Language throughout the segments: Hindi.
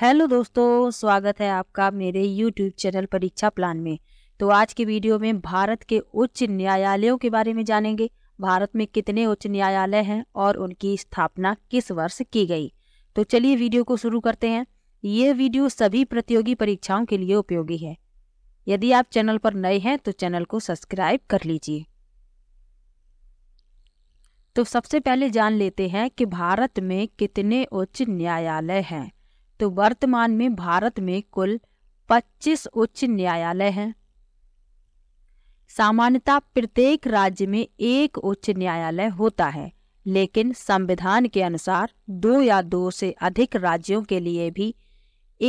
हेलो दोस्तों स्वागत है आपका मेरे यूट्यूब चैनल परीक्षा प्लान में तो आज के वीडियो में भारत के उच्च न्यायालयों के बारे में जानेंगे भारत में कितने उच्च न्यायालय हैं और उनकी स्थापना किस वर्ष की गई तो चलिए वीडियो को शुरू करते हैं ये वीडियो सभी प्रतियोगी परीक्षाओं के लिए उपयोगी है यदि आप चैनल पर नए हैं तो चैनल को सब्सक्राइब कर लीजिए तो सबसे पहले जान लेते हैं कि भारत में कितने उच्च न्यायालय हैं तो वर्तमान में भारत में कुल 25 उच्च न्यायालय हैं सामान्यतः प्रत्येक राज्य में एक उच्च न्यायालय होता है लेकिन संविधान के अनुसार दो या दो से अधिक राज्यों के लिए भी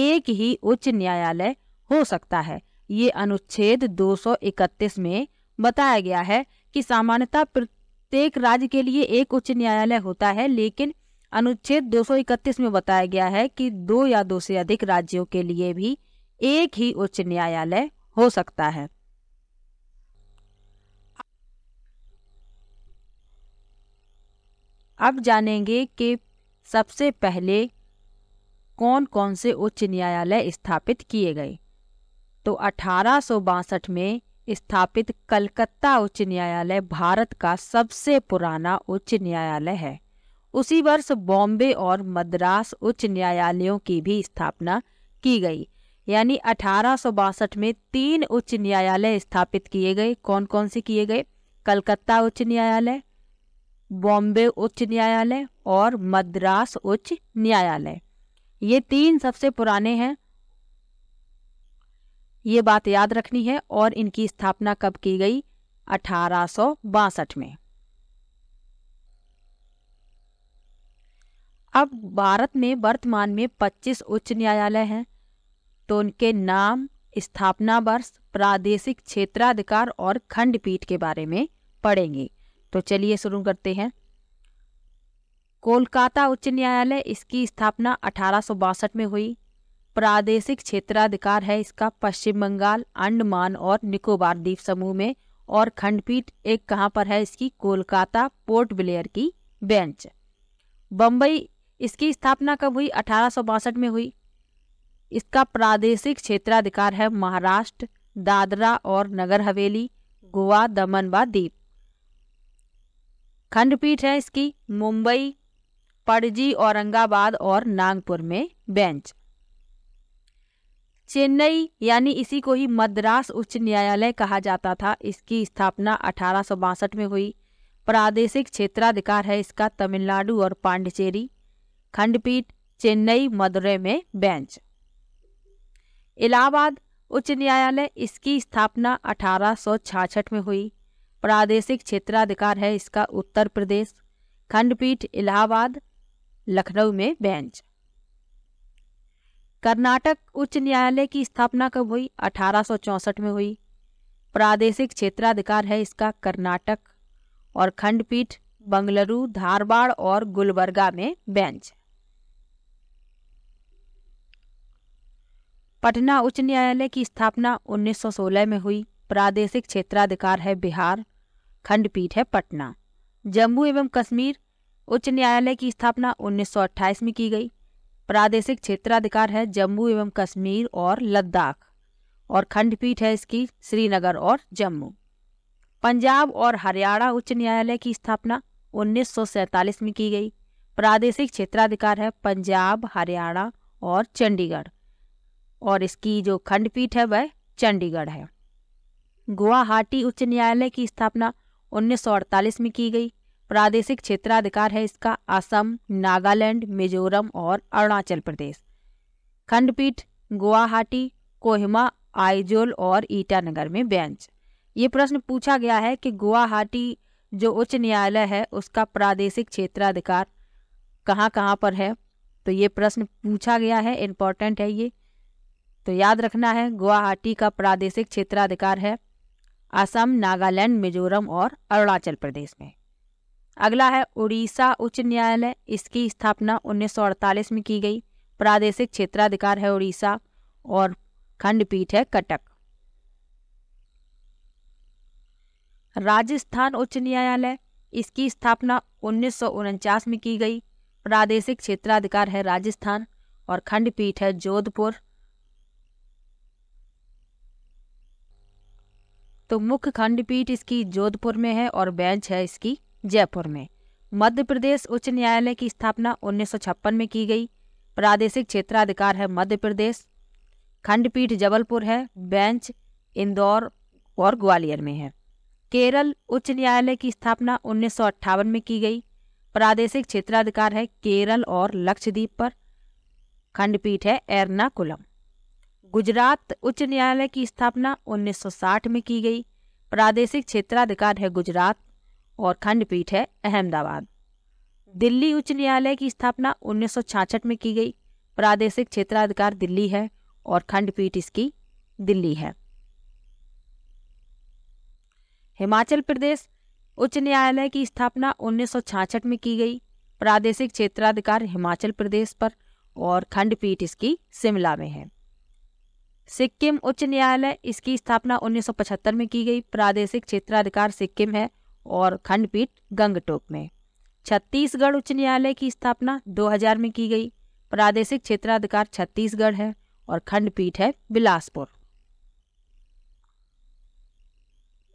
एक ही उच्च न्यायालय हो सकता है ये अनुच्छेद 231 में बताया गया है कि सामान्यतः प्रत्येक राज्य के लिए एक उच्च न्यायालय होता है लेकिन अनुच्छेद 231 में बताया गया है कि दो या दो से अधिक राज्यों के लिए भी एक ही उच्च न्यायालय हो सकता है अब जानेंगे कि सबसे पहले कौन कौन से उच्च न्यायालय स्थापित किए गए तो अठारह में स्थापित कलकत्ता उच्च न्यायालय भारत का सबसे पुराना उच्च न्यायालय है उसी वर्ष बॉम्बे और मद्रास उच्च न्यायालयों की भी स्थापना की गई यानी अठारह में तीन उच्च न्यायालय स्थापित किए गए कौन कौन से किए गए कलकत्ता उच्च न्यायालय बॉम्बे उच्च न्यायालय और मद्रास उच्च न्यायालय ये तीन सबसे पुराने हैं ये बात याद रखनी है और इनकी स्थापना कब की गई अठारह में अब भारत में वर्तमान में 25 उच्च न्यायालय हैं तो उनके नाम स्थापना वर्ष प्रादेशिक क्षेत्राधिकार और खंडपीठ के बारे में पढ़ेंगे तो चलिए शुरू करते हैं कोलकाता उच्च न्यायालय इसकी स्थापना अठारह में हुई प्रादेशिक क्षेत्राधिकार है इसका पश्चिम बंगाल अंडमान और निकोबार द्वीप समूह में और खंडपीठ एक कहां पर है इसकी कोलकाता पोर्ट ब्लेयर की बेंच बम्बई इसकी स्थापना कब हुई अठारह में हुई इसका प्रादेशिक क्षेत्राधिकार है महाराष्ट्र दादरा और नगर हवेली गोवा दमन व दीप खंडपीठ है इसकी मुंबई पणजी औरंगाबाद और नागपुर में बेंच चेन्नई यानी इसी को ही मद्रास उच्च न्यायालय कहा जाता था इसकी स्थापना अठारह में हुई प्रादेशिक क्षेत्राधिकार है इसका तमिलनाडु और पांडिचेरी खंडपीठ चेन्नई मदुरै में बेंच इलाहाबाद उच्च न्यायालय इसकी स्थापना अठारह में हुई प्रादेशिक क्षेत्राधिकार है इसका उत्तर प्रदेश खंडपीठ इलाहाबाद लखनऊ में बेंच कर्नाटक उच्च न्यायालय की स्थापना कब हुई अठारह में हुई प्रादेशिक क्षेत्राधिकार है इसका कर्नाटक और खंडपीठ बंगलुरु धारवाड़ और गुलबर्गा में बेंच पटना उच्च न्यायालय की स्थापना 1916 में हुई प्रादेशिक क्षेत्राधिकार है बिहार खंडपीठ है पटना जम्मू एवं कश्मीर उच्च न्यायालय की स्थापना 1928 में की गई प्रादेशिक क्षेत्राधिकार है जम्मू एवं कश्मीर और लद्दाख और खंडपीठ है इसकी श्रीनगर और जम्मू पंजाब और हरियाणा उच्च न्यायालय की स्थापना 1947 में की गई प्रादेशिक क्षेत्राधिकार है पंजाब हरियाणा और चंडीगढ़ और इसकी जो खंडपीठ है वह चंडीगढ़ है गुवाहाटी उच्च न्यायालय की स्थापना 1948 में की गई प्रादेशिक क्षेत्राधिकार है इसका असम नागालैंड मिजोरम और अरुणाचल प्रदेश खंडपीठ गुवाहाटी कोहिमा आइजोल और ईटानगर में बेंच ये प्रश्न पूछा गया है कि गुवाहाटी जो उच्च न्यायालय है उसका प्रादेशिक क्षेत्राधिकार कहाँ कहाँ पर है तो ये प्रश्न पूछा गया है इम्पोर्टेंट है ये तो याद रखना है गुवाहाटी का प्रादेशिक क्षेत्राधिकार है असम नागालैंड मिजोरम और अरुणाचल प्रदेश में अगला है उड़ीसा उच्च न्यायालय इसकी स्थापना 1948 में की गई प्रादेशिक क्षेत्राधिकार है उड़ीसा और खंडपीठ है कटक राजस्थान उच्च न्यायालय इसकी स्थापना उन्नीस में की गई प्रादेशिक क्षेत्राधिकार है राजस्थान और खंडपीठ है जोधपुर तो मुख्य खंडपीठ इसकी जोधपुर में है और बेंच है इसकी जयपुर में मध्य प्रदेश उच्च न्यायालय की स्थापना उन्नीस में की गई प्रादेशिक क्षेत्राधिकार है मध्य प्रदेश खंडपीठ जबलपुर है बेंच इंदौर और ग्वालियर में है केरल उच्च न्यायालय की स्थापना उन्नीस में की गई प्रादेशिक क्षेत्राधिकार है केरल और लक्षद्वीप पर खंडपीठ है एर्नाकुलम गुजरात उच्च न्यायालय की स्थापना 1960 में की गई प्रादेशिक क्षेत्राधिकार है गुजरात और खंडपीठ है अहमदाबाद दिल्ली उच्च न्यायालय की स्थापना 1966 में की गई प्रादेशिक क्षेत्राधिकार दिल्ली है और खंडपीठ इसकी दिल्ली है हिमाचल प्रदेश उच्च न्यायालय की स्थापना 1966 में की गई प्रादेशिक क्षेत्राधिकार हिमाचल प्रदेश पर और खंडपीठ इसकी शिमला में है सिक्किम उच्च न्यायालय इसकी स्थापना 1975 में की गई प्रादेशिक क्षेत्राधिकार सिक्किम है और खंडपीठ गंगटोक में छत्तीसगढ़ उच्च न्यायालय की स्थापना 2000 में की गई प्रादेशिक क्षेत्राधिकार छत्तीसगढ़ है और खंडपीठ है बिलासपुर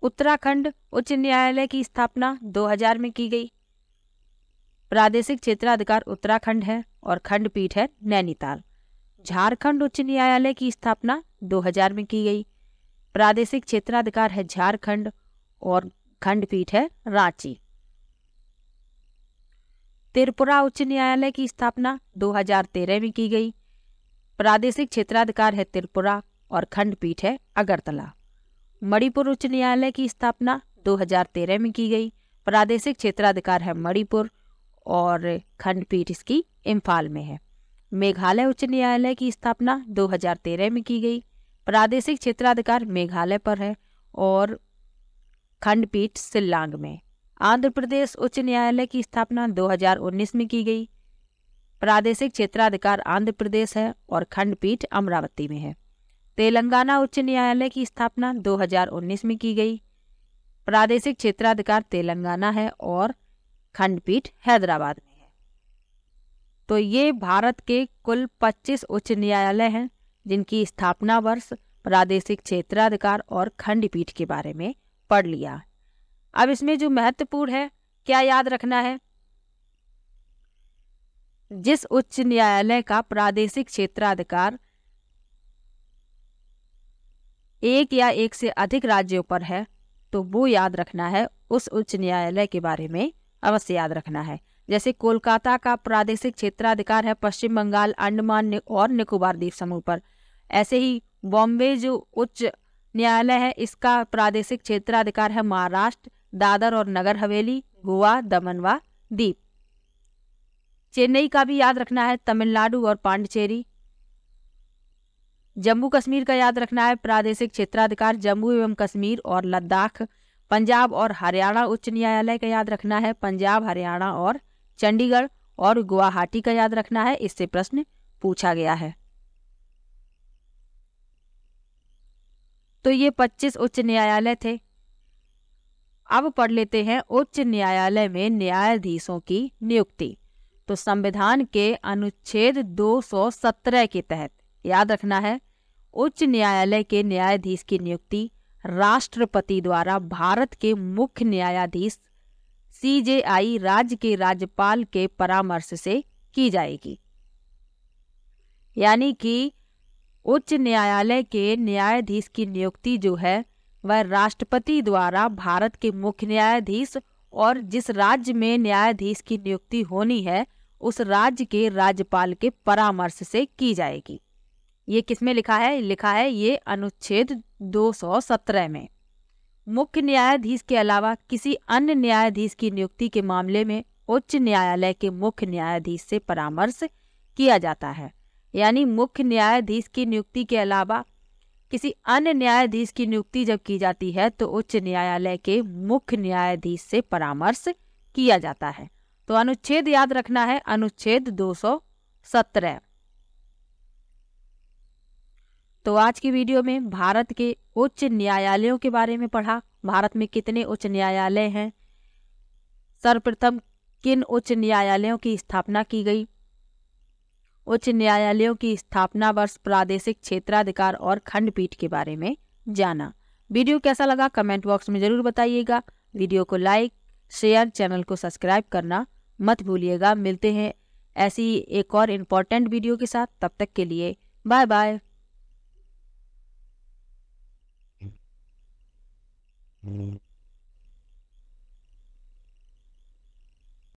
उत्तराखंड उच्च न्यायालय की स्थापना 2000 में की गई प्रादेशिक क्षेत्राधिकार उत्तराखंड है और खंडपीठ है नैनीताल झारखंड उच्च न्यायालय की स्थापना 2000 में की गई प्रादेशिक क्षेत्राधिकार है झारखंड और खंडपीठ है रांची त्रिपुरा उच्च न्यायालय की स्थापना 2013 में की गई प्रादेशिक क्षेत्राधिकार है त्रिपुरा और खंडपीठ है अगरतला मणिपुर उच्च न्यायालय की स्थापना 2013 में की गई प्रादेशिक क्षेत्राधिकार है मणिपुर और खंडपीठ इसकी इम्फाल में है मेघालय उच्च न्यायालय की स्थापना 2013 में की गई प्रादेशिक क्षेत्राधिकार मेघालय पर है और खंडपीठ सिल्लांग में आंध्र प्रदेश उच्च न्यायालय की स्थापना 2019 में की गई प्रादेशिक क्षेत्राधिकार आंध्र प्रदेश है और खंडपीठ अमरावती में है तेलंगाना उच्च न्यायालय की स्थापना 2019 में की गई प्रादेशिक क्षेत्राधिकार तेलंगाना है और खंडपीठ हैदराबाद में तो ये भारत के कुल 25 उच्च न्यायालय हैं जिनकी स्थापना वर्ष प्रादेशिक क्षेत्राधिकार और खंडपीठ के बारे में पढ़ लिया अब इसमें जो महत्वपूर्ण है क्या याद रखना है जिस उच्च न्यायालय का प्रादेशिक क्षेत्राधिकार एक या एक से अधिक राज्यों पर है तो वो याद रखना है उस उच्च न्यायालय के बारे में अवश्य याद रखना है जैसे कोलकाता का प्रादेशिक क्षेत्राधिकार है पश्चिम बंगाल अंडमान और निकोबार द्वीप समूह पर ऐसे ही बॉम्बे जो उच्च न्यायालय है इसका प्रादेशिक क्षेत्राधिकार है महाराष्ट्र दादर और नगर हवेली गोवा दमन दीप चेन्नई का भी याद रखना है तमिलनाडु और पांडिचेरी जम्मू कश्मीर का याद रखना है प्रादेशिक क्षेत्राधिकार जम्मू एवं कश्मीर और लद्दाख पंजाब और हरियाणा उच्च न्यायालय का याद रखना है पंजाब हरियाणा और चंडीगढ़ और गुवाहाटी का याद रखना है इससे प्रश्न पूछा गया है तो ये 25 उच्च न्यायालय थे अब पढ़ लेते हैं उच्च न्यायालय में न्यायाधीशों की नियुक्ति तो संविधान के अनुच्छेद 217 के तहत याद रखना है उच्च न्यायालय के न्यायाधीश की नियुक्ति राष्ट्रपति द्वारा भारत के मुख्य न्यायाधीश सीजेआई राज्य के राज्यपाल के परामर्श से की जाएगी यानी कि उच्च न्यायालय के न्यायाधीश की नियुक्ति जो है वह राष्ट्रपति द्वारा भारत के मुख्य न्यायाधीश और जिस राज्य में न्यायाधीश की नियुक्ति होनी है उस राज्य के राज्यपाल के परामर्श से की जाएगी ये किसमें लिखा है लिखा है ये अनुच्छेद 217 में मुख्य न्यायाधीश के अलावा किसी अन्य न्यायाधीश की नियुक्ति के मामले में उच्च न्यायालय के मुख्य न्यायाधीश से परामर्श किया जाता है यानी मुख्य न्यायाधीश की नियुक्ति के अलावा किसी अन्य न्यायाधीश की नियुक्ति जब की जाती है तो उच्च न्यायालय के मुख्य न्यायाधीश से परामर्श किया जाता है तो अनुच्छेद याद रखना है अनुच्छेद दो सौ सत्रह तो आज की वीडियो में भारत के उच्च न्यायालयों के बारे में पढ़ा भारत में कितने उच्च न्यायालय हैं सर्वप्रथम किन उच्च न्यायालयों की स्थापना की गई उच्च न्यायालयों की स्थापना वर्ष प्रादेशिक क्षेत्राधिकार और खंडपीठ के बारे में जाना वीडियो कैसा लगा कमेंट बॉक्स में जरूर बताइएगा वीडियो को लाइक शेयर चैनल को सब्सक्राइब करना मत भूलिएगा मिलते हैं ऐसी एक और इम्पॉर्टेंट वीडियो के साथ तब तक के लिए बाय बाय Mm-hmm.